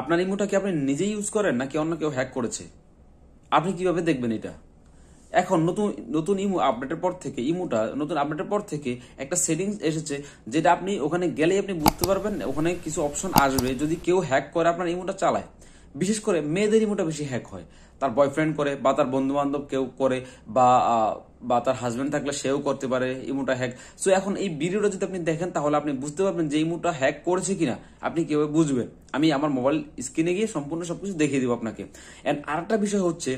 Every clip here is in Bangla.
আপনার ইমোটা কি আপনি নিজেই ইউজ করেন নাকি অন্য কেউ হ্যাক করেছে আপনি কিভাবে দেখবেন এটা এখন নতুন নতুন ইমো আপডেটের পর থেকে ইমোটা নতুন আপডেটের পর থেকে একটা সেটিংস এসেছে যেটা আপনি ওখানে গেলেই আপনি বুঝতে পারবেন ওখানে কিছু অপশন আসবে যদি কেউ হ্যাক করে আপনার ইমোটা চালায় বিশেষ করে মেয়েদেরই মোটা বেশি হ্যাক হয় তার বয়ফ্রেন্ড করে বা তার বন্ধু বান্ধব কেউ করে বা বা তার হাজব্যান্ড থাকলে সেও করতে পারে ইমোটা হ্যাক সো এখন এই ভিডিওটা যদি আপনি দেখেন তাহলে আপনি বুঝতে পারবেন যে ইমোটা হ্যাক করেছে কিনা আপনি কেউ বুঝবেন আমি আমার মোবাইল স্ক্রিনে গিয়ে সম্পূর্ণ সবকিছু দেখিয়ে দিব আপনাকে অ্যান্ড আরেকটা বিষয় হচ্ছে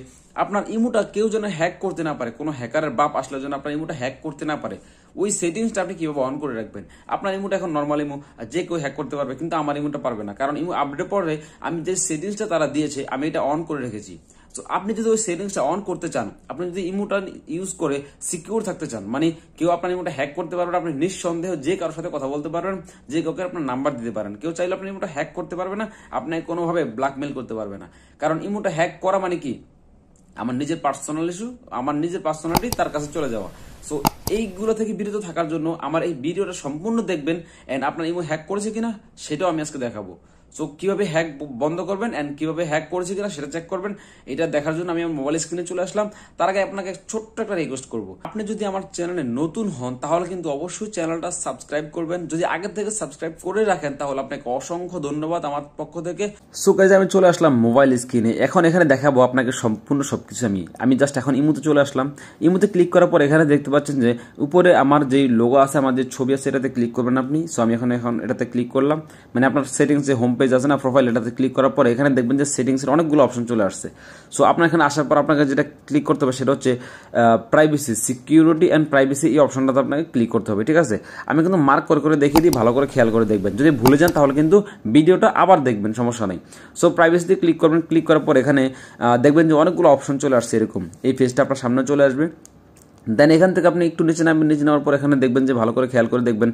আপনার ইমোটা কেউ যেন হ্যাক করতে না পারে কোনো হ্যাকারের বাপ আসলে যেন আপনার ইমোটা হ্যাক করতে না পারে ওই সেটিংসটা আপনি কীভাবে অন করে রাখবেন আপনার ইমোটা এখন নর্মাল ইমু যে কেউ হ্যাক করতে পারবে কিন্তু আমার ইমুটা পারবে না কারণ ইমো আপডেট পরে আমি যে সেটিংসটা তারা দিয়েছে আমি এটা অন করে রেখেছি তো আপনি যদি ওই সেটিংসটা অন করতে চান আপনি যদি ইমোটা ইউজ করে সিকিউর থাকতে চান মানে কেউ আপনার ইমোটা হ্যাক করতে পারবেন আপনি নিঃসন্দেহ যে কারোর সাথে কথা বলতে পারবেন যে কাউকে আপনার নাম্বার দিতে পারেন কেউ চাইলে আপনার ইমুটা হ্যাক করতে পারবে না আপনাকে কোনোভাবে ব্ল্যাকমেল করতে পারবে না কারণ ইমোটা হ্যাক করা মানে কি আমার নিজের পার্সোনাল ইস্যু আমার নিজের পার্সোনালিটি তার কাছে চলে যাওয়া সো এইগুলো থেকে বিরত থাকার জন্য আমার এই ভিডিওটা সম্পূর্ণ দেখবেন অ্যান্ড আপনার ইমো হ্যাক করেছে কিনা সেটাও আমি আজকে দেখাবো সো কিভাবে হ্যাক বন্ধ করবেন অ্যান্ড কিভাবে হ্যাক করেছে কিনা সেটা চেক করবেন এটা দেখার জন্য আমি আমার মোবাইল স্ক্রিনে চলে আসলাম তার আগে আপনাকে ছোট্ট একটা রিকোয়েস্ট করবো আপনি যদি আমার চ্যানেলে নতুন হন তাহলে কিন্তু অবশ্যই চ্যানেলটা সাবস্ক্রাইব করবেন যদি আগের থেকে সাবস্ক্রাইব করে রাখেন তাহলে আপনাকে অসংখ্য ধন্যবাদ আমার পক্ষ থেকে সো কাজে আমি চলে আসলাম মোবাইল স্ক্রিনে এখন এখানে দেখাবো আপনাকে সম্পূর্ণ সব কিছু আমি আমি জাস্ট এখন ইমুতে চলে আসলাম ইমুতে ক্লিক করার পর এখানে দেখতে পাচ্ছেন যে উপরে আমার যে লোগো আছে আমার যে ছবি আছে এটাতে ক্লিক করবেন আপনি সো আমি এখন এখন এটাতে ক্লিক করলাম মানে আপনার সেটিংসে হোম পেজ আছে না প্রোফাইল এটাতে ক্লিক করার পরে এখানে দেখবেন যে সেটিংসের অনেকগুলো অপশন চলে আসছে সো আপনার এখানে আসার পর আপনাকে যেটা ক্লিক করতে হবে সেটা হচ্ছে প্রাইভেসি সিকিউরিটি অ্যান্ড প্রাইভেসি এই অপশনটাতে আপনাকে ক্লিক করতে হবে ঠিক আছে আমি কিন্তু মার্ক করে করে দেখিয়ে দিই ভালো করে খেয়াল করে দেখবেন যদি ভুলে যান তাহলে কিন্তু ভিডিওটা আবার দেখবেন সমস্যা নেই সো প্রাইভেসিতে ক্লিক করবেন ক্লিক করার পর এখানে দেখবেন যে অনেকগুলো অপশন চলে আসছে এরকম এই ফেজটা আপনার সামনে চলে আসবে দেন এখান থেকে আপনি একটু নিচে নামবেন নিচে নেওয়ার পর এখানে দেখবেন যে ভালো করে খেয়াল করে দেখবেন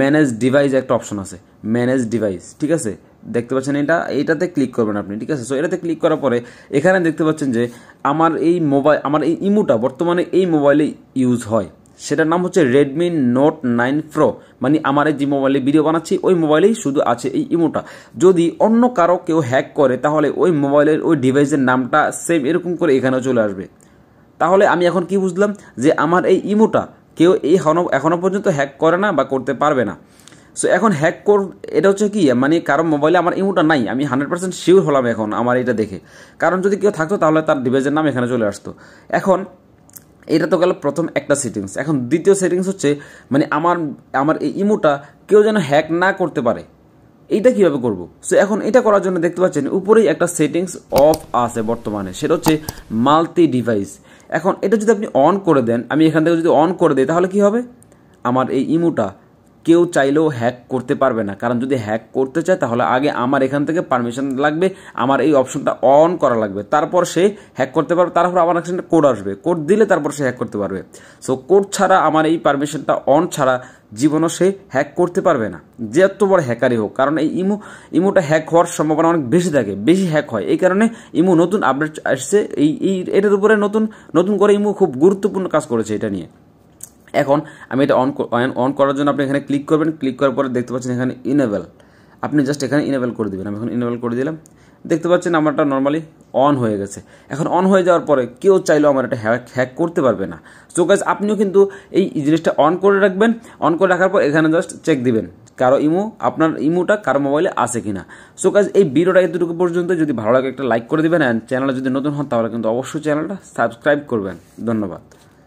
ম্যানেজ ডিভাইস একটা অপশন আছে ম্যানেজ ডিভাইস ঠিক আছে দেখতে পাচ্ছেন এটা এটাতে ক্লিক করবেন আপনি ঠিক আছে সো এটাতে ক্লিক করার পরে এখানে দেখতে পাচ্ছেন যে আমার এই মোবাইল আমার এই ইমোটা বর্তমানে এই মোবাইলে ইউজ হয় সেটার নাম হচ্ছে রেডমি নোট নাইন প্রো মানে আমার যে মোবাইলে ভিডিও বানাচ্ছি ওই মোবাইলেই শুধু আছে এই ইমোটা যদি অন্য কারো কেউ হ্যাক করে তাহলে ওই মোবাইলের ওই ডিভাইসের নামটা সেম এরকম করে এখানেও চলে আসবে তাহলে আমি এখন কি বুঝলাম যে আমার এই ইমোটা কেউ এই এখনও পর্যন্ত হ্যাক করে না বা করতে পারবে না সো এখন হ্যাক কর এটা হচ্ছে কি মানে কারো মোবাইলে আমার ইমোটা নাই আমি হান্ড্রেড পার্সেন্ট শিওর হলাম এখন আমার এটা দেখে কারণ যদি কেউ থাকতো তাহলে তার ডিভাইসের নাম এখানে চলে আসতো এখন এটা তো গেল প্রথম একটা সেটিংস এখন দ্বিতীয় সেটিংস হচ্ছে মানে আমার আমার এই ইমোটা কেউ যেন হ্যাক না করতে পারে এইটা কিভাবে করব সো এখন এটা করার জন্য দেখতে পাচ্ছেন উপরেই একটা সেটিংস অফ আছে বর্তমানে সেটা হচ্ছে মাল্টি ডিভাইস এখন এটা যদি আপনি অন করে দেন আমি এখান থেকে যদি অন করে দিই তাহলে কি হবে আমার এই ইমোটা কেউ চাইলেও হ্যাক করতে পারবে না কারণ যদি হ্যাক করতে চায় তাহলে আগে আমার এখান থেকে পারমিশন লাগবে আমার এই অপশনটা অন করা লাগবে তারপর সে হ্যাক করতে পারবে তারপর আমার একটা কোড আসবে কোড দিলে তারপর সে হ্যাক করতে পারবে সো কোড ছাড়া আমার এই পারমিশনটা অন ছাড়া জীবনও সে হ্যাক করতে পারবে না যে এত বড় হ্যাকারই হোক কারণ এই ইমো ইমোটা হ্যাক হওয়ার সম্ভাবনা অনেক বেশি থাকে বেশি হ্যাক হয় এই কারণে ইমো নতুন আপডেট আসছে এই এটার উপরে নতুন নতুন করে ইমো খুব গুরুত্বপূর্ণ কাজ করেছে এটা নিয়ে এখন আমি এটা অন অন করার জন্য আপনি এখানে ক্লিক করবেন ক্লিক করার পরে দেখতে পাচ্ছেন এখানে ইনেবেল আপনি জাস্ট এখানে ইনেবেল করে দেবেন আমি এখন ইনেবেল করে দিলাম দেখতে পাচ্ছেন আমারটা নর্মালি অন হয়ে গেছে এখন অন হয়ে যাওয়ার পরে কেউ চাইলেও আমার এটা হ্যাক হ্যাক করতে পারবে না সো গাইজ আপনিও কিন্তু এই জিনিসটা অন করে রাখবেন অন করে রাখার পর এখানে জাস্ট চেক দিবেন কারো ইমো আপনার ইমোটা কারো মোবাইলে আসে কি না সো কাজ এই ভিডিওটা এতটুকু পর্যন্ত যদি ভালো লাগে একটা লাইক করে দেবেন অ্যান্ড চ্যানেলটা যদি নতুন হন তাহলে কিন্তু অবশ্যই চ্যানেলটা সাবস্ক্রাইব করবেন ধন্যবাদ